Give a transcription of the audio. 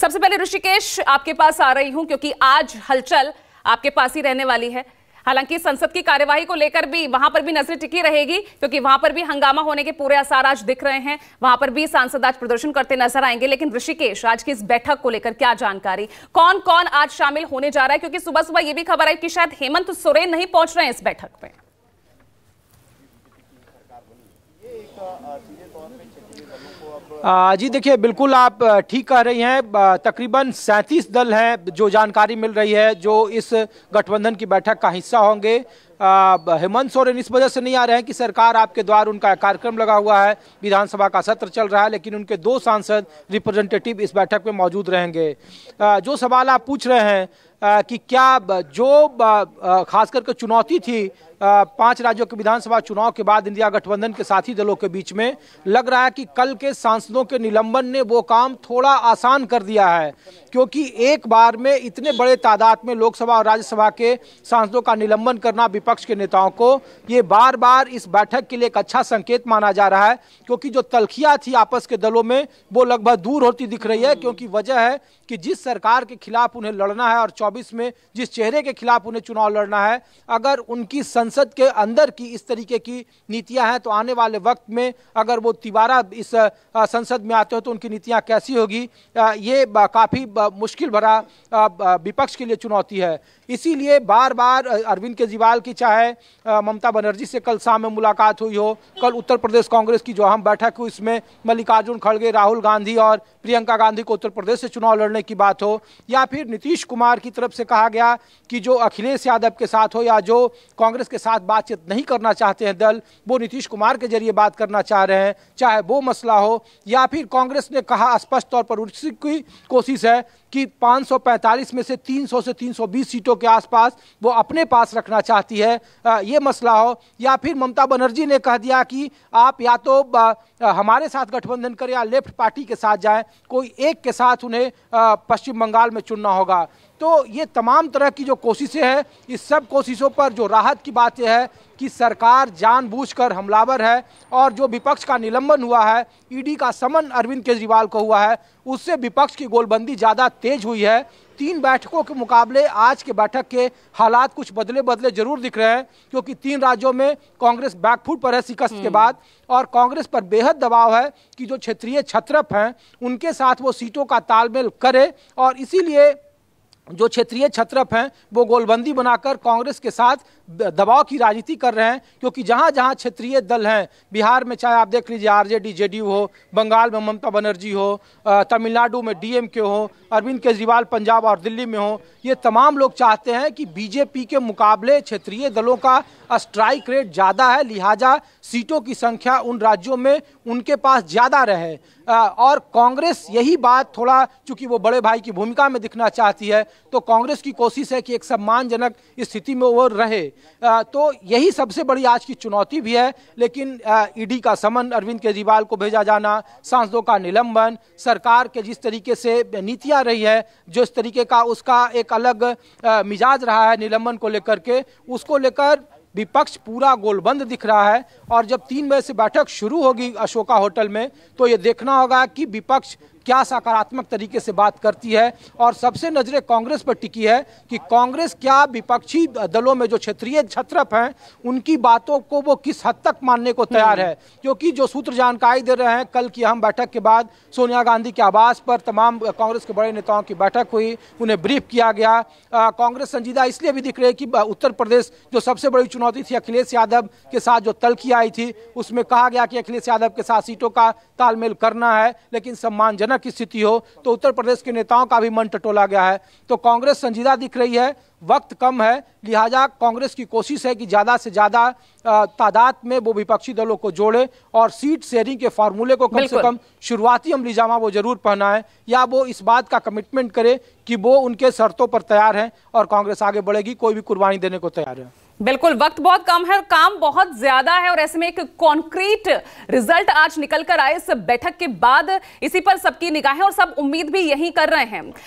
सबसे पहले ऋषिकेश आपके पास आ रही हूं क्योंकि आज हलचल आपके पास ही रहने वाली है हालांकि संसद की कार्यवाही को लेकर भी वहां पर भी नजर टिकी रहेगी क्योंकि वहां पर भी हंगामा होने के पूरे आसार आज दिख रहे हैं वहां पर भी सांसद आज प्रदर्शन करते नजर आएंगे लेकिन ऋषिकेश आज की इस बैठक को लेकर क्या जानकारी कौन कौन आज शामिल होने जा रहा है क्योंकि सुबह सुबह ये भी खबर आई कि शायद हेमंत सोरेन नहीं पहुंच रहे हैं इस बैठक में जी देखिए बिल्कुल आप ठीक कह रही हैं तकरीबन सैंतीस दल हैं जो जानकारी मिल रही है जो इस गठबंधन की बैठक का हिस्सा होंगे हेमंत सोरेन इस वजह से नहीं आ रहे हैं कि सरकार आपके द्वार उनका कार्यक्रम लगा हुआ है विधानसभा का सत्र चल रहा है लेकिन उनके दो सांसद रिप्रेजेंटेटिव इस बैठक में मौजूद रहेंगे आ, जो सवाल आप पूछ रहे हैं कि क्या जो खास करके चुनौती थी पांच राज्यों के विधानसभा चुनाव के बाद इंडिया गठबंधन के साथी दलों के बीच में लग रहा है कि कल के सांसदों के निलंबन ने वो काम थोड़ा आसान कर दिया है क्योंकि एक बार में इतने बड़े तादाद में लोकसभा और राज्यसभा के सांसदों का निलंबन करना विपक्ष के नेताओं को ये बार बार इस बैठक के लिए एक अच्छा संकेत माना जा रहा है क्योंकि जो तलखिया थी आपस के दलों में वो लगभग दूर होती दिख रही है क्योंकि वजह है कि जिस सरकार के खिलाफ उन्हें लड़ना है और 2024 में जिस चेहरे के खिलाफ उन्हें चुनाव लड़ना है अगर उनकी संसद के अंदर की इस तरीके की नीतियां हैं तो आने वाले वक्त में अगर वो तिबारा इस संसद में आते हो तो उनकी नीतियां कैसी होगी ये काफ़ी मुश्किल भरा विपक्ष के लिए चुनौती है इसीलिए बार बार अरविंद केजरीवाल की चाहे ममता बनर्जी से कल शाम में मुलाकात हुई हो कल उत्तर प्रदेश कांग्रेस की जो अहम बैठक हुई इसमें मल्लिकार्जुन खड़गे राहुल गांधी और प्रियंका गांधी को उत्तर प्रदेश से चुनाव लड़ने की बात हो या फिर नीतीश कुमार की तरफ से कहा गया कि जो अखिलेश यादव के साथ हो या जो कांग्रेस के साथ बातचीत नहीं करना चाहते हैं दल वो नीतीश कुमार के जरिए बात करना चाह रहे हैं चाहे वो मसला हो या फिर कांग्रेस ने कहा स्पष्ट तौर पर उसकी कोशिश है कि 545 में से 300 से 320 सीटों के आसपास वो अपने पास रखना चाहती है ये मसला हो या फिर ममता बनर्जी ने कह दिया कि आप या तो हमारे साथ गठबंधन करें या लेफ्ट पार्टी के साथ जाएं कोई एक के साथ उन्हें पश्चिम बंगाल में चुनना होगा तो ये तमाम तरह की जो कोशिशें हैं इस सब कोशिशों पर जो राहत की बात यह है कि सरकार जानबूझकर हमलावर है और जो विपक्ष का निलंबन हुआ है ईडी का समन अरविंद केजरीवाल को हुआ है उससे विपक्ष की गोलबंदी ज़्यादा तेज हुई है तीन बैठकों के मुकाबले आज के बैठक के हालात कुछ बदले बदले जरूर दिख रहे हैं क्योंकि तीन राज्यों में कांग्रेस बैकफुट पर है शिकस्त के हम्म। बाद और कांग्रेस पर बेहद दबाव है कि जो क्षेत्रीय छत्रप हैं उनके साथ वो सीटों का तालमेल करे और इसीलिए जो क्षेत्रीय छत्रप हैं वो गोलबंदी बनाकर कांग्रेस के साथ दबाव की राजनीति कर रहे हैं क्योंकि जहाँ जहाँ क्षेत्रीय दल हैं बिहार में चाहे आप देख लीजिए आरजेडी जेडीयू हो बंगाल में ममता बनर्जी हो तमिलनाडु में डीएमके हो अरविंद केजरीवाल पंजाब और दिल्ली में हो ये तमाम लोग चाहते हैं कि बीजेपी के मुकाबले क्षेत्रीय दलों का स्ट्राइक रेट ज़्यादा है लिहाजा सीटों की संख्या उन राज्यों में उनके पास ज़्यादा रहे और कांग्रेस यही बात थोड़ा चूँकि वो बड़े भाई की भूमिका में दिखना चाहती है तो कांग्रेस की कोशिश है कि एक सम्मानजनक स्थिति में वो रहे आ, तो यही सबसे बड़ी आज की चुनौती भी है लेकिन ईडी का समन अरविंद केजरीवाल को भेजा जाना सांसदों का निलंबन सरकार के जिस तरीके से नीतियाँ रही है जो इस तरीके का उसका एक अलग मिजाज रहा है निलंबन को लेकर के उसको लेकर विपक्ष पूरा गोलबंद दिख रहा है और जब तीन बजे से बैठक शुरू होगी अशोका होटल में तो ये देखना होगा कि विपक्ष क्या सकारात्मक तरीके से बात करती है और सबसे नज़रें कांग्रेस पर टिकी है कि कांग्रेस क्या विपक्षी दलों में जो क्षेत्रीय छत्रप हैं उनकी बातों को वो किस हद तक मानने को तैयार है हम्म। क्योंकि जो सूत्र जानकारी दे रहे हैं कल की अहम बैठक के बाद सोनिया गांधी के आवास पर तमाम कांग्रेस के बड़े नेताओं की बैठक हुई उन्हें ब्रीफ किया गया कांग्रेस संजीदा इसलिए भी दिख रही है कि उत्तर प्रदेश जो सबसे बड़ी चुनौती थी अखिलेश यादव के साथ जो तलखी आई थी उसमें कहा गया कि अखिलेश यादव के साथ सीटों का तालमेल करना है लेकिन सम्मानजनक तरह की स्थिति हो तो उत्तर प्रदेश के नेताओं का भी मन टटोला गया है तो कांग्रेस संजीदा दिख रही है वक्त कम है लिहाजा कांग्रेस की कोशिश है कि ज़्यादा से ज़्यादा तादाद में वो विपक्षी दलों को जोड़े और सीट शेयरिंग के फार्मूले को कम से कम शुरुआती अमली जामा वो जरूर पहनाएं या वो इस बात का कमिटमेंट करे कि वो उनके शर्तों पर तैयार हैं और कांग्रेस आगे बढ़ेगी कोई भी कुर्बानी देने को तैयार है बिल्कुल वक्त बहुत कम है और काम बहुत ज्यादा है और ऐसे में एक कॉन्क्रीट रिजल्ट आज निकल कर आए इस बैठक के बाद इसी पर सबकी निगाहें और सब उम्मीद भी यही कर रहे हैं